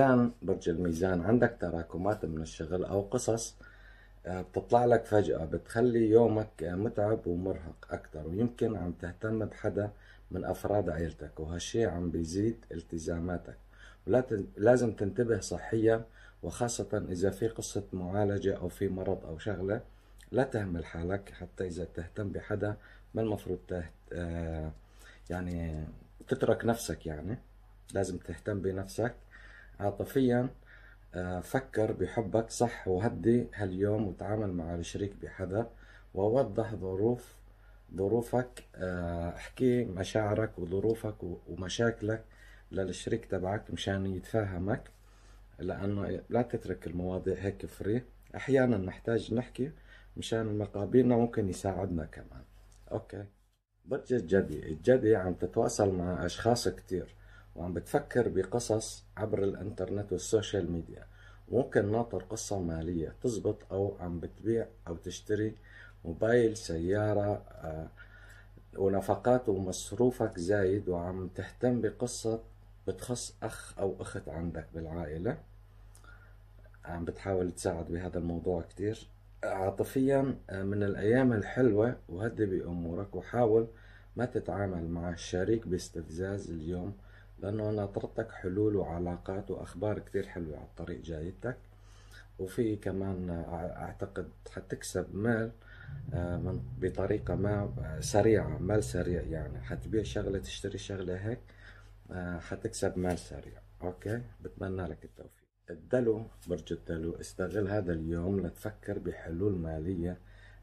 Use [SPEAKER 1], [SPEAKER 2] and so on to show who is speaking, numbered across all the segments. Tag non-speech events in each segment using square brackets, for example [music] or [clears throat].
[SPEAKER 1] الميزان برج الميزان عندك تراكمات من الشغل أو قصص آه، بتطلع لك فجأة بتخلي يومك آه، متعب ومرهق أكتر ويمكن عم تهتم بحدا من أفراد عيلتك وهالشي عم بيزيد التزاماتك ولازم تنتبه صحيا وخاصة إذا في قصة معالجة أو في مرض أو شغلة لا تهمل حالك حتى إذا تهتم بحدا ما المفروض تهت آه، يعني تترك نفسك يعني لازم تهتم بنفسك عاطفيا آه، فكر بحبك صح وهدي هاليوم وتعامل مع الشريك بحذر ووضح ظروف ظروفك آه، احكي مشاعرك وظروفك ومشاكلك للشريك تبعك مشان يتفاهمك لانه لا تترك المواضيع هيك فري احيانا نحتاج نحكي مشان مقابلنا ممكن يساعدنا كمان اوكي برج الجدي الجدي عم تتواصل مع اشخاص كتير وعم بتفكر بقصص عبر الانترنت والسوشيال ميديا ممكن ناطر قصة مالية تزبط أو عم بتبيع أو تشتري موبايل سيارة آه، ونفقات ومصروفك زايد وعم تهتم بقصة بتخص أخ أو أخت عندك بالعائلة عم بتحاول تساعد بهذا الموضوع كتير عاطفيا آه، من الأيام الحلوة وهدي بأمورك وحاول ما تتعامل مع الشريك باستفزاز اليوم لأنه انا طرتك حلول وعلاقات وأخبار كتير حلوة على الطريق جايتك وفي كمان أعتقد حتكسب مال آه، من بطريقة ما آه، سريعة مال سريع يعني حتبيع شغلة تشتري شغلة هيك آه، حتكسب مال سريع أوكي بتمنى لك التوفيق الدلو برج الدلو استغل هذا اليوم لتفكر بحلول مالية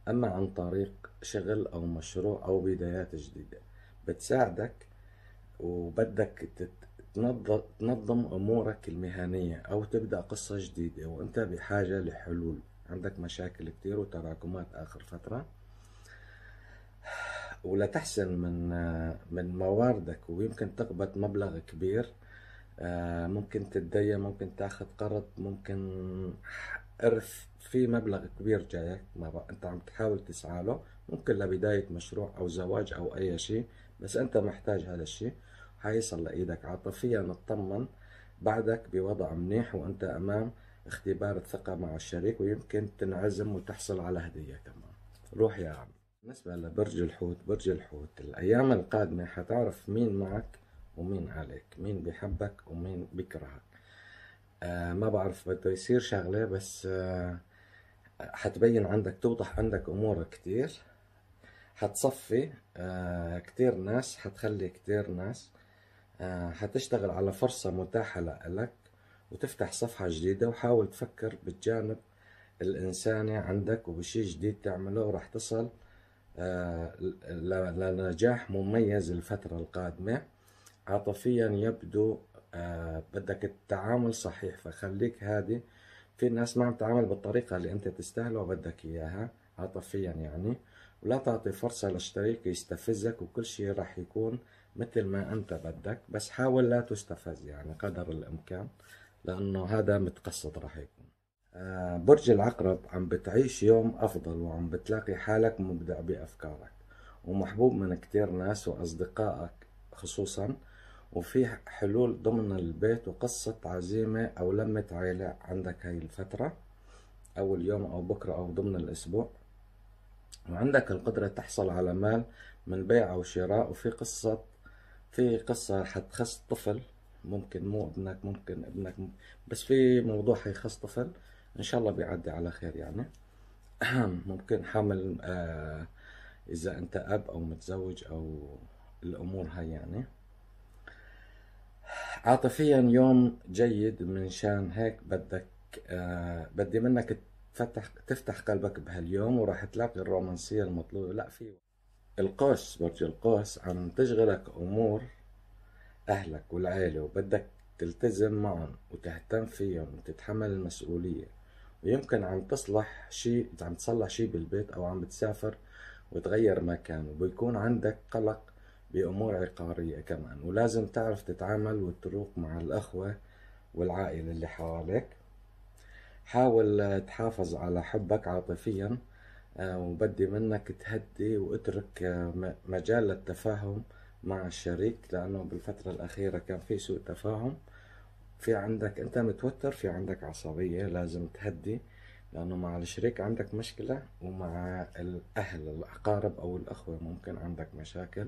[SPEAKER 1] أما عن طريق شغل أو مشروع أو بدايات جديدة بتساعدك وبدك تنظم امورك المهنيه او تبدا قصه جديده وانت بحاجه لحلول عندك مشاكل كتير وتراكمات اخر فتره ولتحسن من من مواردك ويمكن تقبض مبلغ كبير آه، ممكن تتدين ممكن تاخذ قرض ممكن ارث في مبلغ كبير جايك ما انت عم تحاول تسعى له ممكن لبدايه مشروع او زواج او اي شيء بس انت محتاج هذا الشيء حيصل لإيدك عاطفيا اطمن بعدك بوضع منيح وأنت أمام اختبار الثقة مع الشريك ويمكن تنعزم وتحصل على هدية كمان روح يا عم بالنسبة لبرج الحوت برج الحوت الأيام القادمة حتعرف مين معك ومين عليك مين بحبك ومين بكرهك آه ما بعرف بده يصير شغلة بس آه حتبين عندك توضح عندك أمور كتير حتصفي آه كتير ناس حتخلي كتير ناس آه، حتشتغل على فرصة متاحة لك وتفتح صفحة جديدة وحاول تفكر بالجانب الإنساني عندك وبشي جديد تعمله وراح تصل آه، لنجاح مميز الفترة القادمة عاطفيا يبدو آه، بدك التعامل صحيح فخليك هادي في ناس ما عم تعامل بالطريقة اللي انت تستاهله وبدك اياها عاطفيا يعني ولا تعطي فرصة للشريك يستفزك وكل شيء راح يكون مثل ما انت بدك بس حاول لا تستفز يعني قدر الامكان لانه هذا متقصد راح يكون آه، برج العقرب عم بتعيش يوم افضل وعم بتلاقي حالك مبدع بافكارك ومحبوب من كتير ناس واصدقائك خصوصا وفي حلول ضمن البيت وقصة عزيمة أو لمة عيلة عندك هاي الفترة أو اليوم أو بكرة أو ضمن الأسبوع وعندك القدرة تحصل على مال من بيع أو شراء وفي قصة في قصة حتخص طفل ممكن مو ابنك ممكن ابنك ممكن بس في موضوع حيخص طفل ان شاء الله بيعدي على خير يعني [clears throat] ممكن حامل آه اذا انت اب او متزوج او الامور هاي يعني عاطفيا يوم جيد من شان هيك بدك آه بدي منك تفتح تفتح قلبك بهاليوم وراح تلاقي الرومانسية المطلوبة لا في القاش برج القاس عم تشغلك أمور أهلك والعيلة وبدك تلتزم معهم وتهتم فيهم وتتحمل المسؤولية ويمكن عم تصلح شي عم تصلح شي بالبيت أو عم بتسافر وتغير مكان وبيكون عندك قلق بأمور عقارية كمان ولازم تعرف تتعامل وتروق مع الأخوة والعائلة اللي حواليك حاول تحافظ على حبك عاطفياً آه، وبدي منك تهدي واترك آه، مجال للتفاهم مع الشريك لأنه بالفترة الأخيرة كان في سوء تفاهم في عندك أنت متوتر في عندك عصبية لازم تهدي لأنه مع الشريك عندك مشكلة ومع الأهل الأقارب أو الأخوة ممكن عندك مشاكل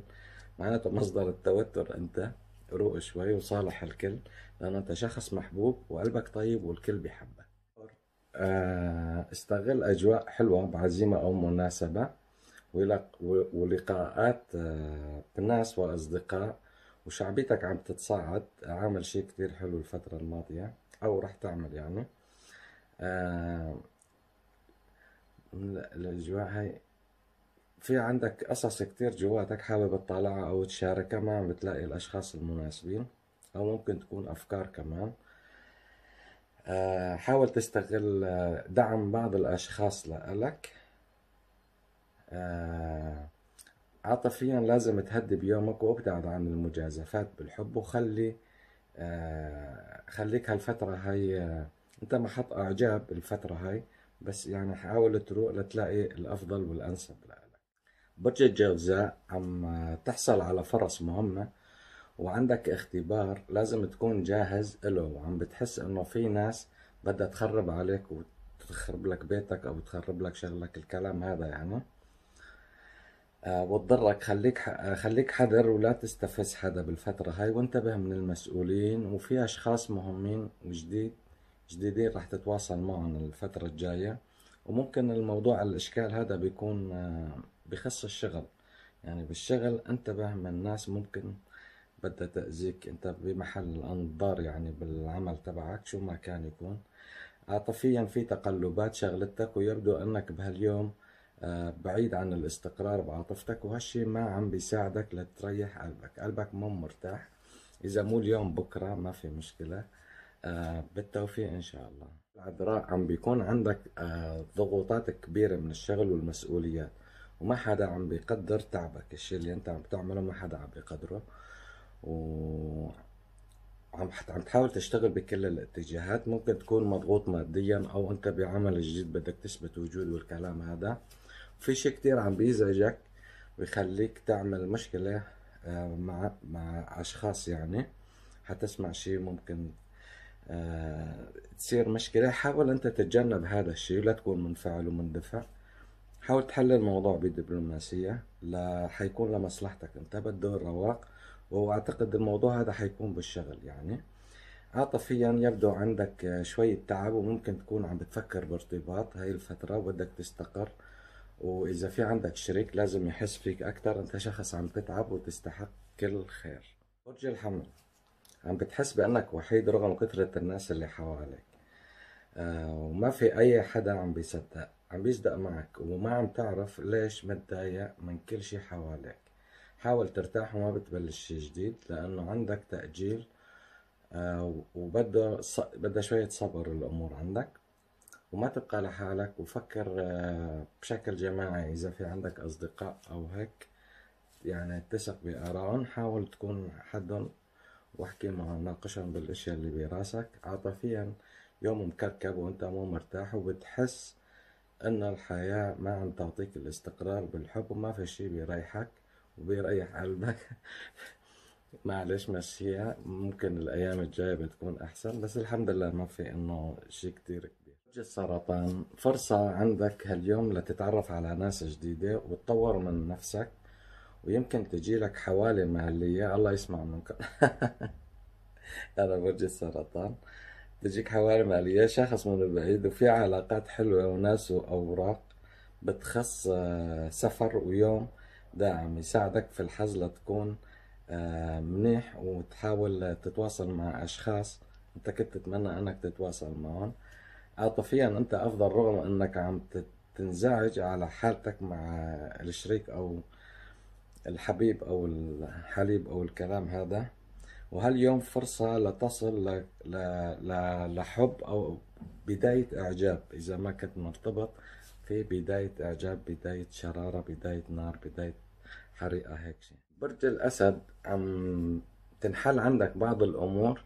[SPEAKER 1] معناته مصدر التوتر أنت روق شوي وصالح الكل لأنه أنت شخص محبوب وقلبك طيب والكل بيحبك آه، استغل أجواء حلوة بعزيمة أو مناسبة ولقاءات بناس آه، وأصدقاء وشعبيتك عم تتصاعد عامل شيء كتير حلو الفترة الماضية أو رح تعمل يعني الأجواء آه، هاي في عندك قصص كتير جواتك حابب تطالعها أو تشاركها ما عم بتلاقي الأشخاص المناسبين أو ممكن تكون أفكار كمان آه، حاول تستغل آه، دعم بعض الأشخاص لإلك آه، عاطفيا لازم تهدي يومك وابتعد عن المجازفات بالحب وخلي خليك هالفترة هاي انت محط اعجاب الفترة هاي بس يعني حاول تروق لتلاقي الافضل والانسب لك برج جوزاء عم تحصل على فرص مهمة وعندك اختبار لازم تكون جاهز له وعم بتحس انه في ناس بدها تخرب عليك وتخرب لك بيتك او تخرب لك شغلك الكلام هذا يعني أه وتضرك خليك آه، خليك حذر ولا تستفز حدا بالفترة هاي وانتبه من المسؤولين وفي أشخاص مهمين وجديد جديدين رح تتواصل معهم الفترة الجاية وممكن الموضوع الإشكال هذا بيكون آه، بخص الشغل يعني بالشغل انتبه من ناس ممكن بدها تأذيك أنت بمحل الأنظار يعني بالعمل تبعك شو ما كان يكون عاطفيا في تقلبات شغلتك ويبدو أنك بهاليوم آه، بعيد عن الاستقرار بعاطفتك وهالشي ما عم بيساعدك لتريح قلبك قلبك مو مرتاح إذا مو اليوم بكرة ما في مشكلة آه، بالتوفيق إن شاء الله العذراء عم بيكون عندك آه، ضغوطات كبيرة من الشغل والمسؤوليات وما حدا عم بيقدر تعبك الشيء اللي انت عم بتعمله ما حدا عم بيقدره وعم عم تحاول تشتغل بكل الاتجاهات ممكن تكون مضغوط ماديا او انت بعمل جديد بدك تثبت وجود والكلام هذا في شيء كتير عم بيزعجك ويخليك تعمل مشكلة آه، مع مع أشخاص يعني حتسمع شيء ممكن آه، تصير مشكلة حاول أنت تتجنب هذا الشيء لا تكون منفعل ومندفع حاول تحل الموضوع بدبلوماسية لا حيكون لمصلحتك أنت بده الرواق واعتقد الموضوع هذا حيكون بالشغل يعني عاطفيا يبدو عندك شوية تعب وممكن تكون عم بتفكر بارتباط هاي الفترة وبدك تستقر وإذا في عندك شريك لازم يحس فيك أكثر أنت شخص عم تتعب وتستحق كل خير برج الحمل عم بتحس بأنك وحيد رغم كثرة الناس اللي حواليك آه وما في أي حدا عم بيصدق عم بيصدق معك وما عم تعرف ليش متضايق من كل شي حواليك حاول ترتاح وما بتبلش شيء جديد لانه عندك تاجيل آه، وبده بده شويه صبر الامور عندك وما تبقى لحالك وفكر آه، بشكل جماعي اذا في عندك اصدقاء او هيك يعني اتسق بارائهم حاول تكون حدهم واحكي معهم ناقشهم بالاشياء اللي براسك عاطفيا يوم مكركب وانت مو مرتاح وبتحس ان الحياة ما عم تعطيك الاستقرار بالحب وما في شي بيريحك وبيريح قلبك [laughs] معلش مشيها ممكن الايام الجايه بتكون احسن بس الحمد لله ما في انه شيء كثير كبير السرطان فرصة عندك هاليوم لتتعرف على ناس جديدة وتطور من نفسك ويمكن تجي لك حوالي مهلية الله يسمع منكم [laughs] أنا برج السرطان تجيك حوالي مالية شخص من البعيد وفي علاقات حلوة وناس وأوراق بتخص آه، سفر ويوم داعم يساعدك في الحزلة تكون آه، منيح وتحاول تتواصل مع أشخاص أنت كنت تتمنى أنك تتواصل معهم عاطفيا أنت أفضل رغم أنك عم تنزعج على حالتك مع الشريك أو الحبيب أو الحليب أو الكلام هذا وهاليوم فرصة لتصل لحب أو بداية إعجاب إذا ما كنت مرتبط في بداية إعجاب بداية شرارة بداية نار بداية حريقه هيك شيء برج الاسد عم تنحل عندك بعض الامور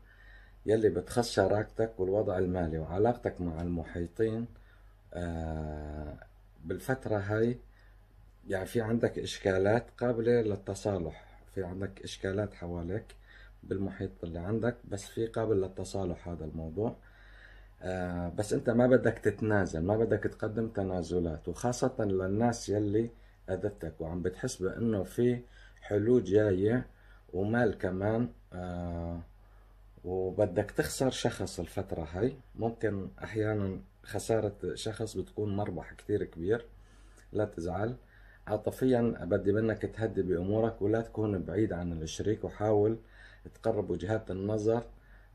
[SPEAKER 1] يلي بتخص شراكتك والوضع المالي وعلاقتك مع المحيطين آه، بالفترة هاي يعني في عندك إشكالات قابلة للتصالح في عندك إشكالات حواليك بالمحيط اللي عندك بس في قابل للتصالح هذا الموضوع آه، بس أنت ما بدك تتنازل ما بدك تقدم تنازلات وخاصة للناس يلي اذتك وعم بتحس بانه في حلول جايه ومال كمان آه وبدك تخسر شخص الفترة هاي ممكن أحيانا خسارة شخص بتكون مربح كتير كبير لا تزعل عاطفيا بدي منك تهدي بأمورك ولا تكون بعيد عن الشريك وحاول تقرب وجهات النظر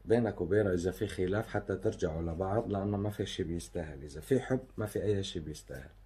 [SPEAKER 1] بينك وبينه إذا في خلاف حتى ترجعوا لبعض لأنه ما في شي بيستاهل إذا في حب ما في أي شي بيستاهل